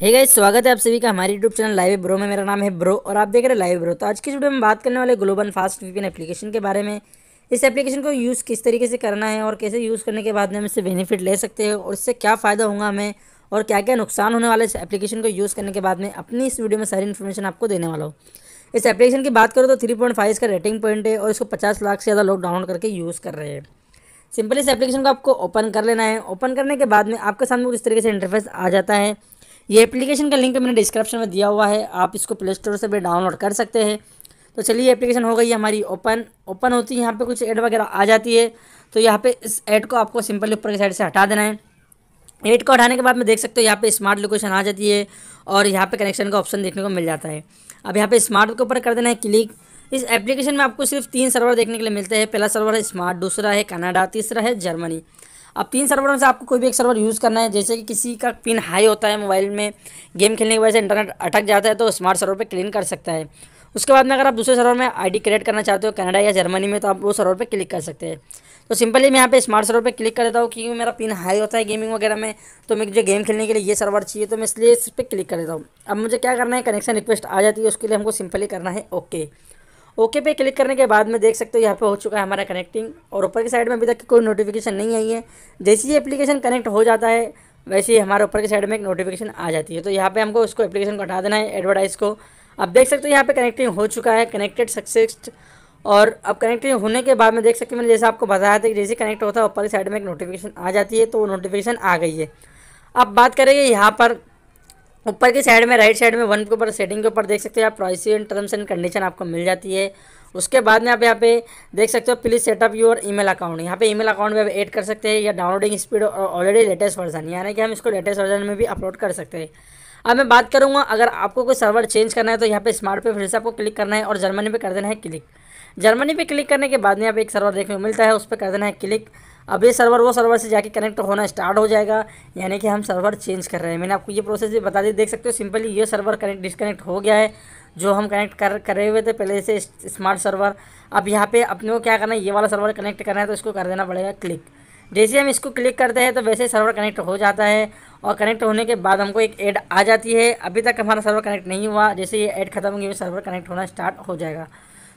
hey guys स्वागत है आप सभी का हमारे यूट्यूब चैनल लाइव ब्रो में मेरा नाम है ब्रो और आप देख रहे हैं लाइव ब्रो तो आज की वीडियो में बात करने वाले ग्लोबल फास्ट वीपीएन एप्लीकेशन के बारे में इस एप्लीकेशन को यूज़ किस तरीके से करना है और कैसे यूज़ करने के बाद में हम इससे बेनिफिट ले सकते हैं और इससे क्या फ़ायदा होगा हमें और क्या क्या नुकसान होने वाला है इस एप्लीकेशन को यूज़ करने के बाद में अपनी इस वीडियो में सारी इन्फॉर्मेशन आपको देने वाला हूँ इस एप्लीकेशन की बात करो तो थ्री पॉइंट फाइव इसका रेटिंग पॉइंट है और इसको पचास लाख से ज़्यादा लोग डाउनलोड करके यूज़ कर रहे हैं सिंपल इस एप्लीकेशन को आपको ओपन कर लेना है ओपन करने के बाद में आपके सामने कुछ तरीके से इंटरफेस आ जाता है ये एप्लीकेशन का लिंक मैंने डिस्क्रिप्शन में दिया हुआ है आप इसको प्ले स्टोर से भी डाउनलोड कर सकते हैं तो चलिए एप्लीकेशन हो गई हमारी ओपन ओपन होती है यहाँ पे कुछ ऐड वगैरह आ जाती है तो यहाँ पे इस ऐड को आपको सिंपली ऊपर की साइड से हटा देना है ऐड को हटाने के बाद में देख सकते हो यहाँ पे स्मार्ट लोकेशन आ जाती है और यहाँ पे कनेक्शन का ऑप्शन देखने को मिल जाता है अब यहाँ पे स्मार्ट के ऊपर कर देना है क्लिक इस एप्लीकेशन में आपको सिर्फ तीन सर्वर देखने के लिए मिलते हैं पहला सर्वर है स्मार्ट दूसरा है कनाडा तीसरा है जर्मनी अब तीन सर्वरों में से आपको कोई भी एक सर्वर यूज़ करना है जैसे कि किसी का पिन हाई होता है मोबाइल में गेम खेलने की वजह से इंटरनेट अटक जाता है तो स्मार्ट सर्वर पर क्लीन कर सकता है उसके बाद में अगर आप दूसरे सर्वर में आईडी क्रिएट करना चाहते हो कनाडा या जर्मनी में तो आप वो सर्वर पर क्लिक कर सकते हैं तो सिंपली मैं यहाँ पे स्मार्ट सर्वर पे क्लिक कर देता हूँ क्योंकि मेरा पिन हाई होता है गेमिंग वगैरह में तो मैं जो गेम खेलने के लिए ये सर्वर चाहिए तो मैं इसलिए इस पर क्लिक कर देता हूँ अब मुझे क्या करना है कनेक्शन रिक्वेस्ट आ जाती है उसके लिए हमको सिंपली करना है ओके ओके पे क्लिक करने के बाद में देख सकते हो यहाँ पे हो चुका है हमारा कनेक्टिंग और ऊपर की साइड में अभी तक कोई नोटिफिकेशन नहीं आई है जैसे ही एप्लीकेशन कनेक्ट हो जाता है वैसे ही हमारे ऊपर की साइड में एक नोटिफिकेशन आ जाती है तो यहाँ पे हमको उसको एप्लीकेशन को हटा देना है एडवर्टाइज को अब देख सकते हो यहाँ पर कनेक्टिंग हो चुका है कनेक्टेड सक्सेस और अब कनेक्टिंग होने के बाद में देख सकते मैंने जैसे आपको बताया था कि जैसे कनेक्ट होता है ऊपर की साइड में एक नोटिफिकेशन आ जाती है तो वो नोटिफिकेशन आ गई है अब बात करेंगे यहाँ पर ऊपर की साइड में राइट साइड में वन के ऊपर सेटिंग के ऊपर देख सकते हो आप privacy and terms and condition आपको मिल जाती है उसके बाद में आप यहाँ पे देख सकते हो please setup your email account यहाँ पे ईमेल अकाउंट में आप ऐड कर सकते हैं या downloading speed already latest version यानी कि हम इसको लेटेस्ट वर्जन में भी अपलोड कर सकते हैं अब मैं बात करूँगा अगर आपको कोई सर्वर चेंज करना है तो यहाँ पे स्मार्ट पे फिर से आपको क्लिक करना है और जर्मनी पे कर देना है क्लिक जर्मनी पे क्लिक करने के बाद में आप एक सर्वर देखने को मिलता है उस पर कर देना है क्लिक अब ये सर्वर वो सर्वर से जाके कनेक्ट होना स्टार्ट हो जाएगा यानी कि हम सर्वर चेंज कर रहे हैं मैंने आपको ये प्रोसेस भी बता दी देख सकते हो सिंपली ये सर्वर कनेक्ट डिसकनेक्ट हो गया है जो हम कनेक्ट कर करे हुए थे पहले से स्मार्ट सर्वर अब यहाँ पे अपने को क्या करना है ये वाला सर्वर कनेक्ट करना है तो इसको कर देना पड़ेगा क्लिक जैसे हम इसको क्लिक करते हैं तो वैसे सर्वर कनेक्ट हो जाता है और कनेक्ट होने के बाद हमको एक ऐड आ जाती है अभी तक हमारा सर्वर कनेक्ट नहीं हुआ जैसे ये ऐड खत्म होगी सर्वर कनेक्ट होना स्टार्ट हो जाएगा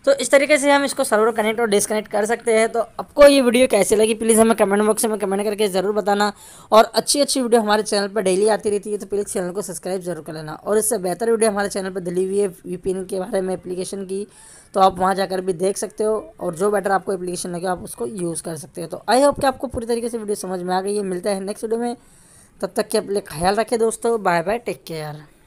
तो इस तरीके से हम इसको सर्वर कनेक्ट और डिसकनेक्ट कर सकते हैं तो आपको ये वीडियो कैसे लगी प्लीज़ हमें कमेंट बॉक्स में कमेंट करके ज़रूर बताना और अच्छी अच्छी वीडियो हमारे चैनल पर डेली आती रहती है तो प्लीज़ चैनल को सब्सक्राइब जरूर कर लेना और इससे बेहतर वीडियो हमारे चैनल पर दिली हुई है वी के बारे में एप्लीकेशन की तो आप वहाँ जाकर भी देख सकते हो और जो बेटर आपको एप्लीकेशन लगे आप उसको यूज़ कर सकते हो तो आई होप कि आपको पूरी तरीके से वीडियो समझ में आ गई है मिलता है नेक्स्ट वीडियो में तब तक के अपने ख्याल रखें दोस्तों बाय बाय टेक केयर